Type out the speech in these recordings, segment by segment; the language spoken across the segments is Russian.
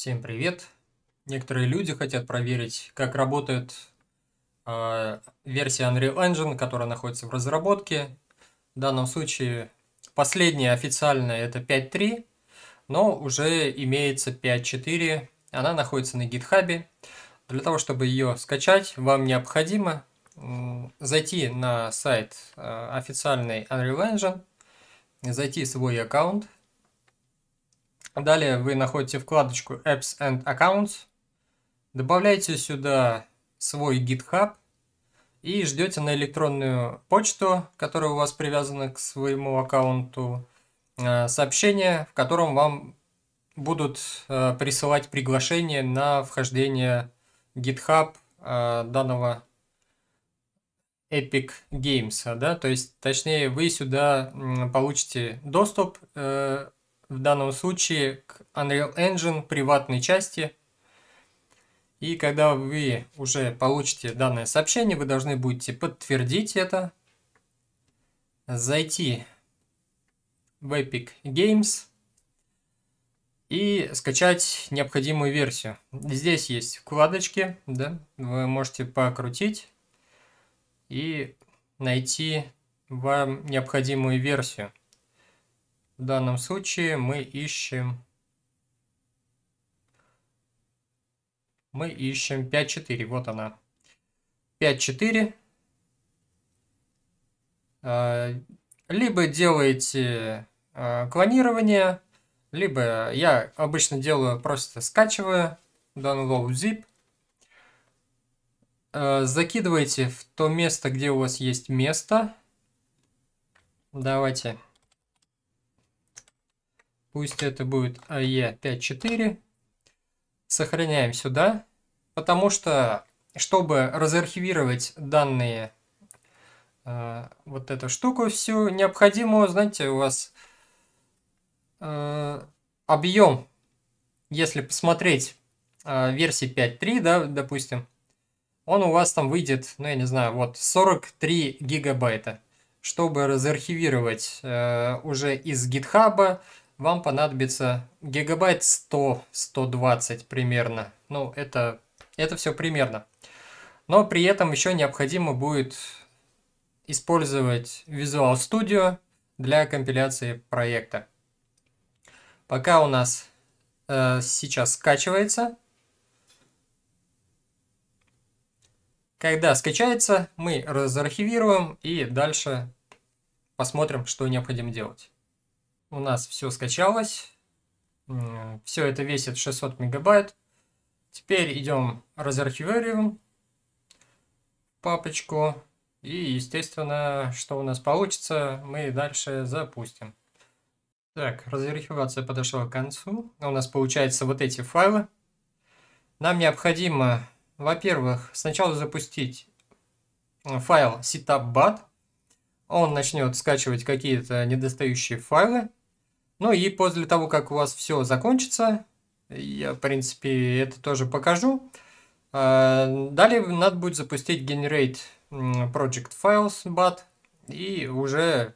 Всем привет! Некоторые люди хотят проверить, как работает э, версия Unreal Engine, которая находится в разработке. В данном случае последняя официальная это 5.3, но уже имеется 5.4. Она находится на гитхабе. Для того, чтобы ее скачать, вам необходимо э, зайти на сайт э, а, официальной Unreal Engine, зайти в свой аккаунт, Далее вы находите вкладочку Apps and Accounts, добавляете сюда свой GitHub и ждете на электронную почту, которая у вас привязана к своему аккаунту, э, сообщение, в котором вам будут э, присылать приглашение на вхождение GitHub э, данного Epic Games, да, то есть, точнее, вы сюда получите доступ в данном случае к Unreal Engine приватной части. И когда вы уже получите данное сообщение, вы должны будете подтвердить это, зайти в Epic Games и скачать необходимую версию. Здесь есть вкладочки, да, вы можете покрутить и найти вам необходимую версию. В данном случае мы ищем... Мы ищем 5-4. Вот она. 5-4. А, либо делаете а, клонирование, либо я обычно делаю просто скачиваю download zip, а, закидываете в то место, где у вас есть место. Давайте Пусть это будет AE54. А Сохраняем сюда, потому что, чтобы разархивировать данные, э, вот эту штуку всю, необходимо, знаете, у вас э, объем, если посмотреть э, версии 5.3, да, допустим, он у вас там выйдет, ну я не знаю, вот 43 гигабайта. Чтобы разархивировать э, уже из гитхаба, вам понадобится гигабайт 100-120 примерно. Ну, это, это все примерно. Но при этом еще необходимо будет использовать Visual Studio для компиляции проекта. Пока у нас э, сейчас скачивается. Когда скачается, мы разархивируем и дальше посмотрим, что необходимо делать у нас все скачалось. Все это весит 600 мегабайт. Теперь идем разархивируем папочку. И, естественно, что у нас получится, мы дальше запустим. Так, разархивация подошла к концу. У нас получается вот эти файлы. Нам необходимо, во-первых, сначала запустить э, файл setup.bat. Он начнет скачивать какие-то недостающие файлы. Ну и после того, как у вас все закончится, я, в принципе, это тоже покажу. А, далее надо будет запустить Generate Project Files BAT, и уже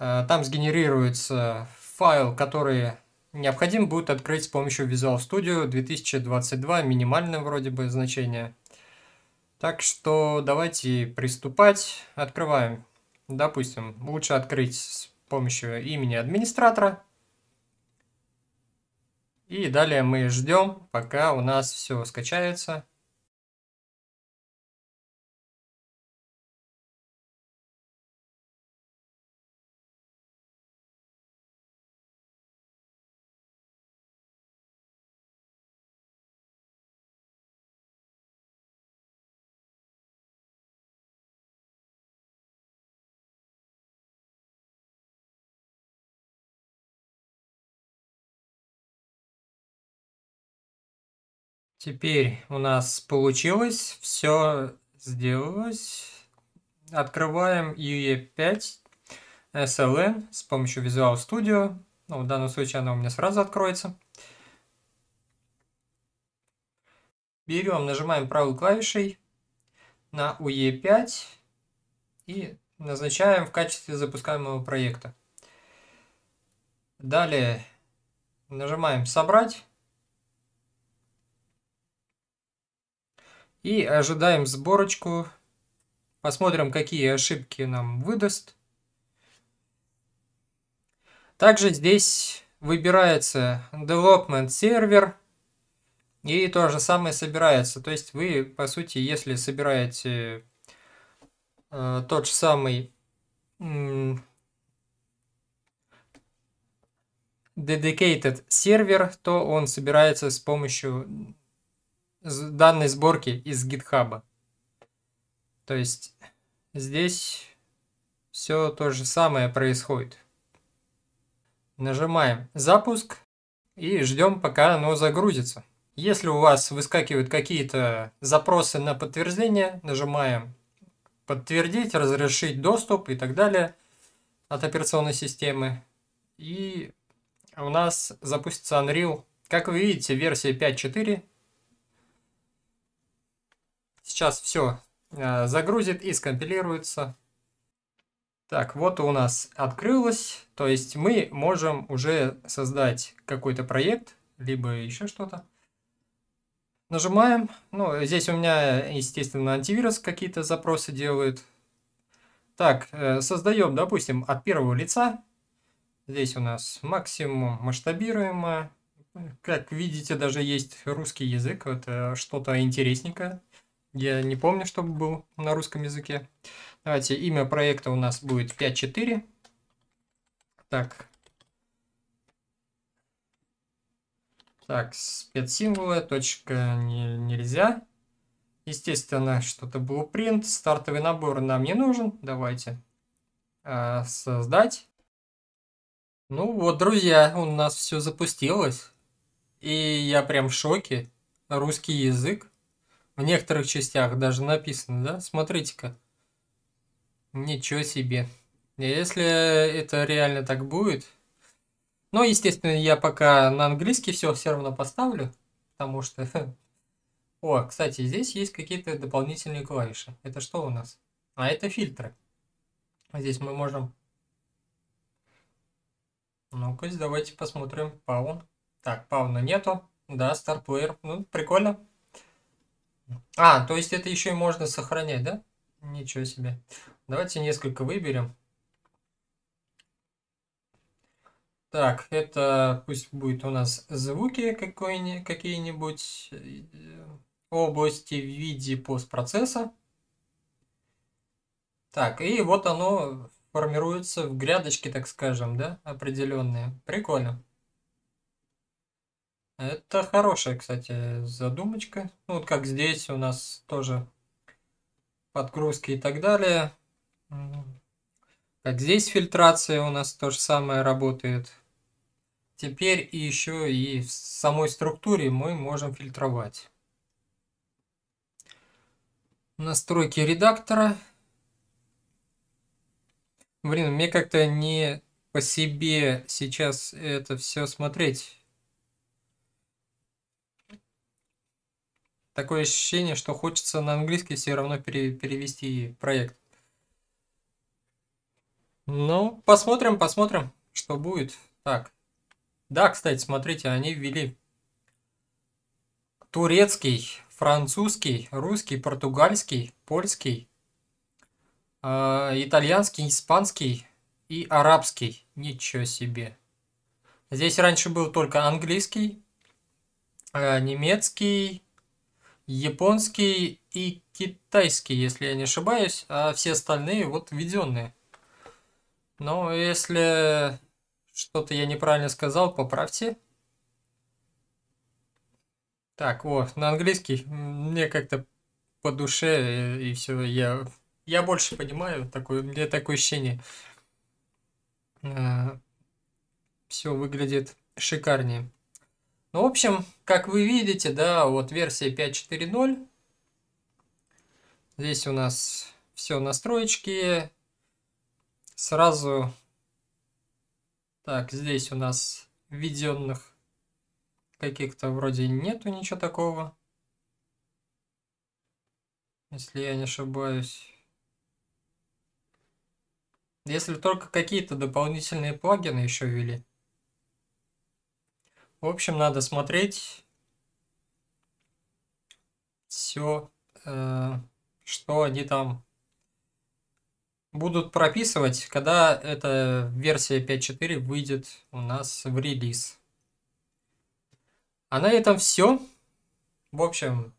а, там сгенерируется файл, который необходим будет открыть с помощью Visual Studio 2022, минимальное вроде бы значение. Так что давайте приступать. Открываем. Допустим, лучше открыть помощью имени администратора. И далее мы ждем, пока у нас все скачается. Теперь у нас получилось, все сделалось. Открываем UE5 SLN с помощью Visual Studio. Ну, в данном случае она у меня сразу откроется. Берем, нажимаем правой клавишей на UE5 и назначаем в качестве запускаемого проекта. Далее нажимаем «Собрать». И ожидаем сборочку. Посмотрим, какие ошибки нам выдаст. Также здесь выбирается Development Server. И то же самое собирается. То есть вы, по сути, если собираете э, тот же самый э, Dedicated сервер, то он собирается с помощью данной сборки из гитхаба. То есть здесь все то же самое происходит. Нажимаем запуск и ждем пока оно загрузится. Если у вас выскакивают какие-то запросы на подтверждение, нажимаем подтвердить, разрешить доступ и так далее от операционной системы. И у нас запустится Unreal. Как вы видите, версия 5.4 Сейчас все э, загрузит и скомпилируется. Так, вот у нас открылось. То есть мы можем уже создать какой-то проект, либо еще что-то. Нажимаем. Ну, здесь у меня, естественно, антивирус какие-то запросы делает. Так, э, создаем, допустим, от первого лица. Здесь у нас максимум масштабируемое. Как видите, даже есть русский язык. Это что-то интересненькое. Я не помню, чтобы был на русском языке. Давайте имя проекта у нас будет 5.4. Так. Так, спецсимволы, точка не, нельзя. Естественно, что-то blueprint. Стартовый набор нам не нужен. Давайте э, создать. Ну вот, друзья, у нас все запустилось. И я прям в шоке. Русский язык. В некоторых частях даже написано, да? Смотрите-ка. Ничего себе. Если это реально так будет... Но, ну, естественно, я пока на английский все все равно поставлю, потому что... О, кстати, здесь есть какие-то дополнительные клавиши. Это что у нас? А это фильтры. Здесь мы можем... Ну-ка, давайте посмотрим паун. Так, пауна нету. Да, старплеер. Ну, прикольно. А, то есть это еще и можно сохранять, да? Ничего себе. Давайте несколько выберем. Так, это пусть будет у нас звуки какие-нибудь э, области в виде постпроцесса. Так, и вот оно формируется в грядочке, так скажем, да, определенные. Прикольно. Это хорошая, кстати, задумочка. Ну, вот как здесь у нас тоже подгрузки и так далее. Как здесь фильтрация у нас то же самое работает. Теперь и еще и в самой структуре мы можем фильтровать. Настройки редактора. Блин, мне как-то не по себе сейчас это все смотреть. такое ощущение, что хочется на английский все равно пере, перевести проект. Ну, посмотрим, посмотрим, что будет. Так. Да, кстати, смотрите, они ввели турецкий, французский, русский, португальский, польский, э, итальянский, испанский и арабский. Ничего себе. Здесь раньше был только английский, э, немецкий, японский и китайский, если я не ошибаюсь, а все остальные вот введенные. Но если что-то я неправильно сказал, поправьте. Так, вот, на английский мне как-то по душе и, и все, я, я больше понимаю, такое, мне такое ощущение. А, все выглядит шикарнее. Ну, в общем, как вы видите, да, вот версия 5.4.0. Здесь у нас все настройки. Сразу... Так, здесь у нас введенных каких-то вроде нету ничего такого. Если я не ошибаюсь. Если только какие-то дополнительные плагины еще ввели. В общем, надо смотреть все, э, что они там будут прописывать, когда эта версия 5.4 выйдет у нас в релиз. А на этом все. В общем,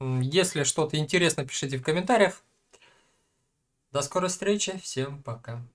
если что-то интересно, пишите в комментариях. До скорой встречи. Всем пока.